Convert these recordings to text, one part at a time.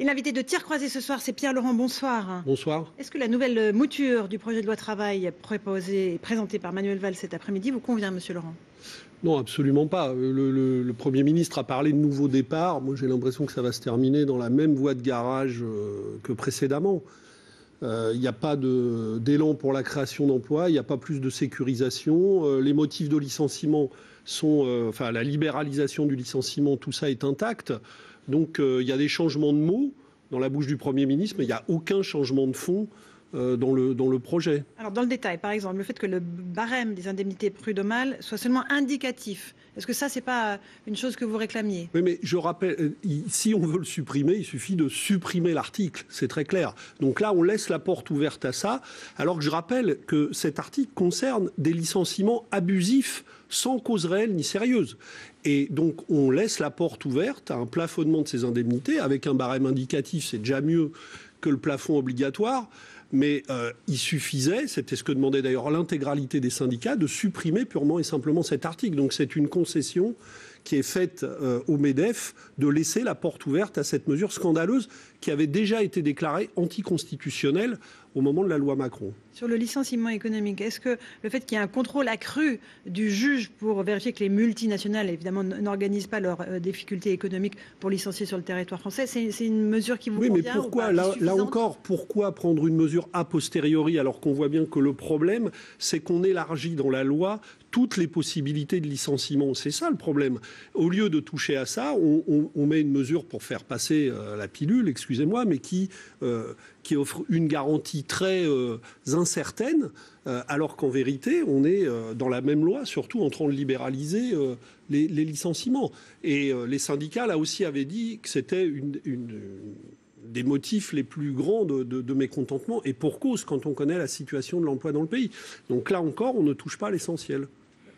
Et l'invité de tir croisé ce soir, c'est Pierre Laurent. Bonsoir. Bonsoir. Est-ce que la nouvelle mouture du projet de loi travail proposé et présenté par Manuel Valls cet après-midi vous convient, Monsieur Laurent non, absolument pas. Euh, le, Premier ministre a parlé de nouveau départ. Moi, j'ai l'impression que ça va se terminer dans la même voie de garage euh, que précédemment. Euh, il n'y a pas d'élan pour la création d'emplois, il n'y a pas plus de sécurisation. Euh, les motifs de licenciement sont, euh, enfin la libéralisation du licenciement, tout ça est intact. Donc il y a des changements de mots dans la bouche du Premier ministre, mais il n'y a aucun changement de fond euh, dans le, dans le projet. Alors dans le détail, par exemple, le fait que le barème des indemnités prud'homales soit seulement indicatif, est-ce que ça, c'est pas une chose que vous réclamiez Oui, mais je rappelle, euh, si on veut le supprimer, il suffit de supprimer l'article, c'est très clair. Donc là, on laisse la porte ouverte à ça, alors que je rappelle que cet article concerne des licenciements abusifs sans cause réelle ni sérieuse. Et donc on laisse la porte ouverte à un plafonnement de ces indemnités avec un barème indicatif, c'est déjà mieux que le plafond obligatoire, mais euh, il suffisait, c'était ce que demandait d'ailleurs l'intégralité des syndicats, de supprimer purement et simplement cet article. Donc c'est une concession qui est faite euh, au MEDEF de laisser la porte ouverte à cette mesure scandaleuse qui avait déjà été déclaré anticonstitutionnel au moment de la loi Macron. Sur le licenciement économique, est-ce que le fait qu'il y ait un contrôle accru du juge pour vérifier que les multinationales, évidemment, n'organisent pas leurs euh, difficultés économiques pour licencier sur le territoire français, c'est une mesure qui vous oui, mais pourquoi, là, là, encore, pourquoi prendre une mesure a posteriori alors qu'on voit bien que le problème, c'est qu'on élargit dans la loi toutes les possibilités de licenciement. C'est ça le problème. Au lieu de toucher à ça, on, met une mesure pour faire passer euh, la pilule, excusez excusez-moi, mais qui, euh, qui offre une garantie très euh, incertaine, euh, alors qu'en vérité, on est dans la même loi, surtout en train de libéraliser les, licenciements. Et les syndicats, là aussi, avaient dit que c'était une, des motifs les plus grands de, de, mécontentement, et pour cause, quand on connaît la situation de l'emploi dans le pays. Donc là encore, on ne touche pas l'essentiel.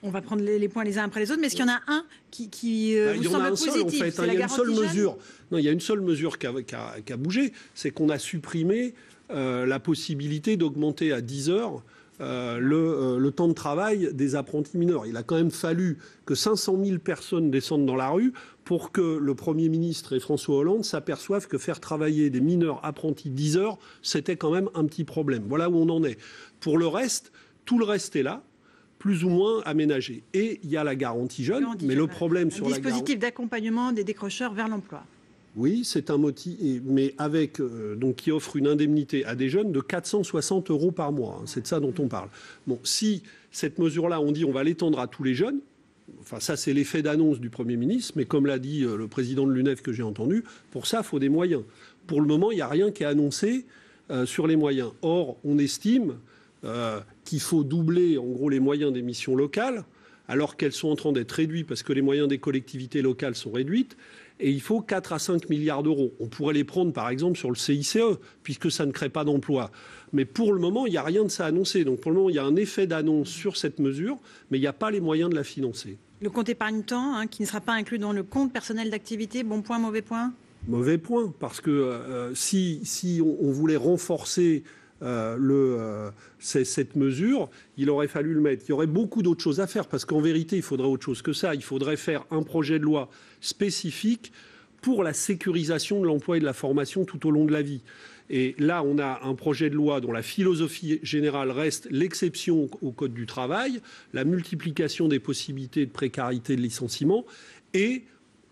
On va prendre les, points les uns après les autres, mais est-ce qu'il y en a un qui, qui euh, bah, vous semble positif en hein. Il y a une seule mesure. Non, il y a une seule mesure qui a, bougé, c'est qu'on a supprimé euh, la possibilité d'augmenter à 10 heures. Euh, le, le, temps de travail des apprentis mineurs. Il a quand même fallu que 500 000 personnes descendent dans la rue pour que le Premier ministre et François Hollande s'aperçoivent que faire travailler des mineurs apprentis 10 heures, c'était quand même un petit problème. Voilà où on en est. Pour le reste, tout le reste est là plus ou moins aménagé. Et il y a la garantie jeune, mais le problème sur la garantie... Dispositif d'accompagnement des décrocheurs vers l'emploi. Oui, c'est un motif, mais avec euh, donc qui offre une indemnité à des jeunes de 460 euros par mois. Hein. c'est de ça dont on parle. Bon, si cette mesure-là, on dit on va l'étendre à tous les jeunes. Enfin, ça, c'est l'effet d'annonce du Premier ministre, mais comme l'a dit euh, le président de l'UNEF que j'ai entendu, pour ça, il faut des moyens. Pour le moment, il n'y a rien qui est annoncé euh, sur les moyens. Or, on estime euh, qu'il faut doubler en gros les moyens des missions locales, alors qu'elles sont en train d'être réduites parce que les moyens des collectivités locales sont réduites. Et il faut 4 à 5 milliards d'euros. On pourrait les prendre, par exemple, sur le CICE, puisque ça ne crée pas d'emplois. Mais pour le moment, il n'y a rien de ça annoncé. Donc pour le moment, il y a un effet d'annonce sur cette mesure, mais il n'y a pas les moyens de la financer. Le compte épargne-temps, hein, qui ne sera pas inclus dans le compte personnel d'activité, bon point, mauvais point Mauvais point, parce que euh, si, on, voulait renforcer euh, euh, cette mesure, il aurait fallu le mettre. Il y aurait beaucoup d'autres choses à faire parce qu'en vérité, il faudrait autre chose que ça. Il faudrait faire un projet de loi spécifique pour la sécurisation de l'emploi et de la formation tout au long de la vie. Et là, on a un projet de loi dont la philosophie générale reste l'exception au Code du travail, la multiplication des possibilités de précarité de licenciement et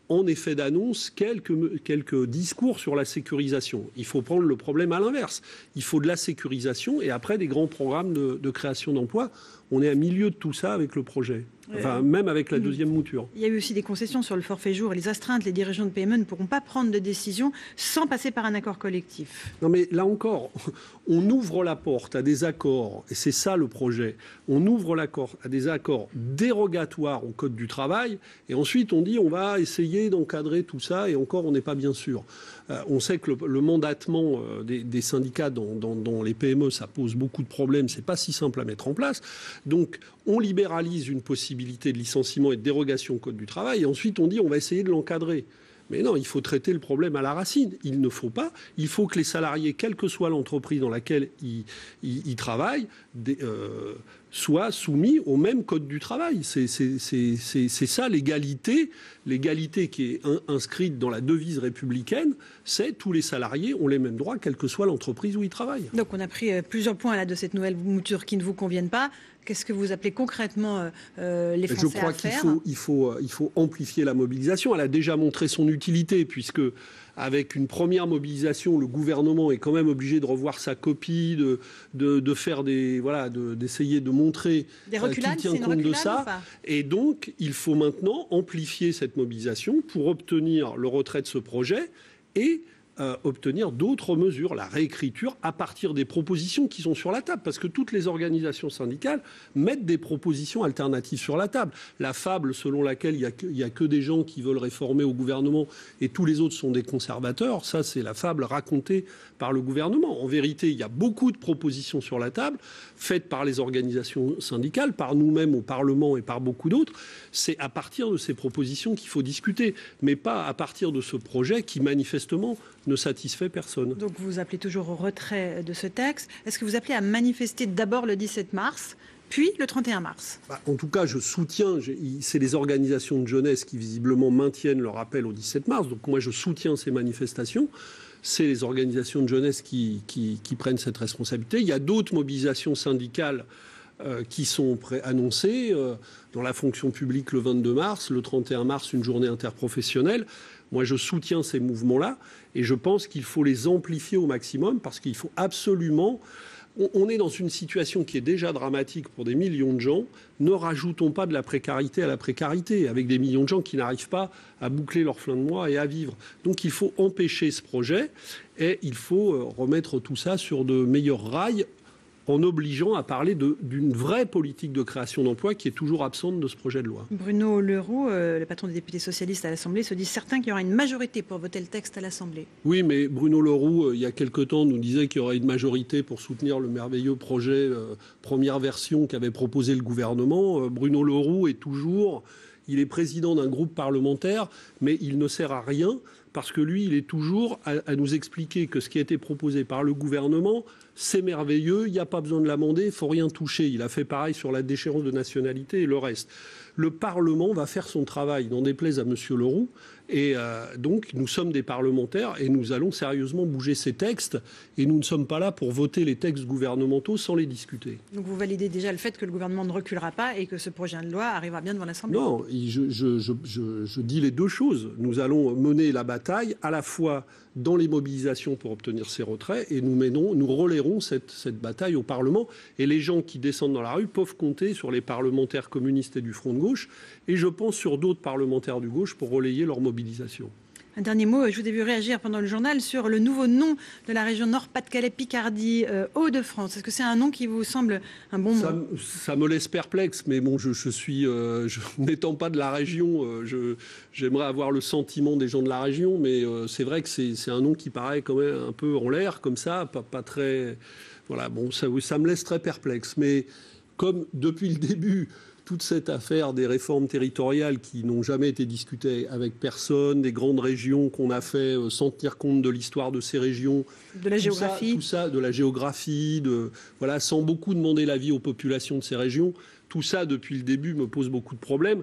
en effet d'annonce quelques, quelques discours sur la sécurisation. Il faut prendre le problème à l'inverse. Il faut de la sécurisation et après des grands programmes de, de création d'emplois. On est à milieu de tout ça avec le projet. Enfin, même avec la deuxième mouture. Il y a eu aussi des concessions sur le forfait jour et les astreintes. Les dirigeants de PME ne pourront pas prendre de décision sans passer par un accord collectif. Non, mais là encore, on ouvre la porte à des accords, et c'est ça le projet. On ouvre l'accord à des accords dérogatoires au Code du travail, et ensuite on dit on va essayer d'encadrer tout ça, et encore on n'est pas bien sûr. Euh, on sait que le, mandatement euh, des, syndicats dans, les PME, ça pose beaucoup de problèmes, c'est pas si simple à mettre en place. Donc on libéralise une possibilité de licenciement et de dérogation au Code du travail, et ensuite on dit on va essayer de l'encadrer. Mais non, il faut traiter le problème à la racine. Il ne faut pas. Il faut que les salariés, quelle que soit l'entreprise dans laquelle ils, travaillent, euh, soit soumis au même code du travail. C'est ça l'égalité, l'égalité qui est inscrite dans la devise républicaine, c'est tous les salariés ont les mêmes droits, quelle que soit l'entreprise où ils travaillent. Donc on a pris euh, plusieurs points là de cette nouvelle mouture qui ne vous conviennent pas. Qu'est-ce que vous appelez concrètement euh, euh, les Français Je crois qu'il il faut amplifier la mobilisation. Elle a déjà montré son utilité puisque avec une première mobilisation, le gouvernement est quand même obligé de revoir sa copie, de, de, faire des voilà, d'essayer de, montrer euh, qu'il tient compte de ça. Et donc, il faut maintenant amplifier cette mobilisation pour obtenir le retrait de ce projet et euh, obtenir d'autres mesures, la réécriture à partir des propositions qui sont sur la table, parce que toutes les organisations syndicales mettent des propositions alternatives sur la table. La fable selon laquelle il n'y a, que des gens qui veulent réformer au gouvernement et tous les autres sont des conservateurs, ça c'est la fable racontée par le gouvernement. En vérité, il y a beaucoup de propositions sur la table, faites par les organisations syndicales, par nous-mêmes au Parlement et par beaucoup d'autres. C'est à partir de ces propositions qu'il faut discuter, mais pas à partir de ce projet qui manifestement ne satisfait personne. Donc vous appelez toujours au retrait de ce texte. Est-ce que vous appelez à manifester d'abord le 17 mars puis le 31 mars. Bah, en tout cas, je soutiens, c'est les organisations de jeunesse qui visiblement maintiennent leur appel au 17 mars, donc moi je soutiens ces manifestations. C'est les organisations de jeunesse qui, qui prennent cette responsabilité. Il y a d'autres mobilisations syndicales euh, qui sont annoncés euh, dans la fonction publique le 22 mars, le 31 mars, une journée interprofessionnelle. Moi, je soutiens ces mouvements-là et je pense qu'il faut les amplifier au maximum parce qu'il faut absolument. On est dans une situation qui est déjà dramatique pour des millions de gens. Ne rajoutons pas de la précarité à la précarité, avec des millions de gens qui n'arrivent pas à boucler leur flingue de mois et à vivre. Donc il faut empêcher ce projet et il faut euh, remettre tout ça sur de meilleurs rails en obligeant à parler d'une vraie politique de création d'emplois qui est toujours absente de ce projet de loi. Bruno Leroux, euh, le patron des députés socialistes à l'Assemblée, se dit certain qu'il y aura une majorité pour voter le texte à l'Assemblée. Oui, mais Bruno Leroux, euh, il y a quelque temps, nous disait qu'il y aurait une majorité pour soutenir le merveilleux projet euh, première version qu'avait proposé le gouvernement. Bruno Leroux est toujours il est président d'un groupe parlementaire, mais il ne sert à rien parce que lui, il est toujours à, nous expliquer que ce qui a été proposé par le gouvernement c'est merveilleux, il n'y a pas besoin de l'amender, il faut rien toucher. Il a fait pareil sur la déchéance de nationalité et le reste. Le Parlement va faire son travail, n'en déplaise à M. Leroux. Et euh, donc, nous sommes des parlementaires et nous allons sérieusement bouger ces textes. Et nous ne sommes pas là pour voter les textes gouvernementaux sans les discuter. Donc, vous validez déjà le fait que le gouvernement ne reculera pas et que ce projet de loi arrivera bien devant l'Assemblée Non, je, dis les deux choses. Nous allons mener la bataille à la fois dans les mobilisations pour obtenir ces retraits et nous, menons, nous relayerons cette, cette bataille au Parlement. Et les gens qui descendent dans la rue peuvent compter sur les parlementaires communistes et du Front de gauche, et je pense sur d'autres parlementaires du gauche pour relayer leur mobilisation. Un dernier mot, euh, je vous ai vu réagir pendant le journal sur le nouveau nom de la région Nord-Pas-de-Calais, Picardie, euh, haut de france Est-ce que c'est un nom qui vous semble un bon ça, Ça me laisse perplexe, mais bon, je, suis, euh, n'étant pas de la région, j'aimerais avoir le sentiment des gens de la région, mais c'est vrai que c'est un nom qui paraît quand même un peu en l'air, comme ça, pas, très. Voilà, bon, ça, ça me laisse très perplexe, mais comme depuis le début, toute cette affaire des réformes territoriales qui n'ont jamais été discutées avec personne, des grandes régions qu'on a fait euh, sans tenir compte de l'histoire de ces régions, de la géographie, de la géographie, sans beaucoup demander l'avis aux populations de ces régions. Tout ça, depuis le début, me pose beaucoup de problèmes.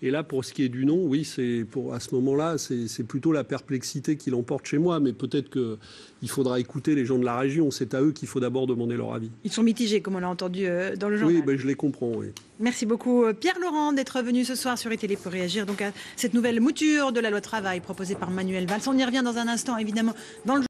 Et là, pour ce qui est du non, oui, c'est pour à ce moment-là, c'est plutôt la perplexité qui l'emporte chez moi. Mais peut-être qu'il faudra écouter les gens de la région. C'est à eux qu'il faut d'abord demander leur avis. Ils sont mitigés, comme on l'a entendu euh, dans le journal. Oui, ben, je les comprends. Merci beaucoup, euh, Pierre Laurent, d'être venu ce soir sur e télé pour réagir donc à cette nouvelle mouture de la loi travail proposée par Manuel Valls. On y revient dans un instant, évidemment, dans le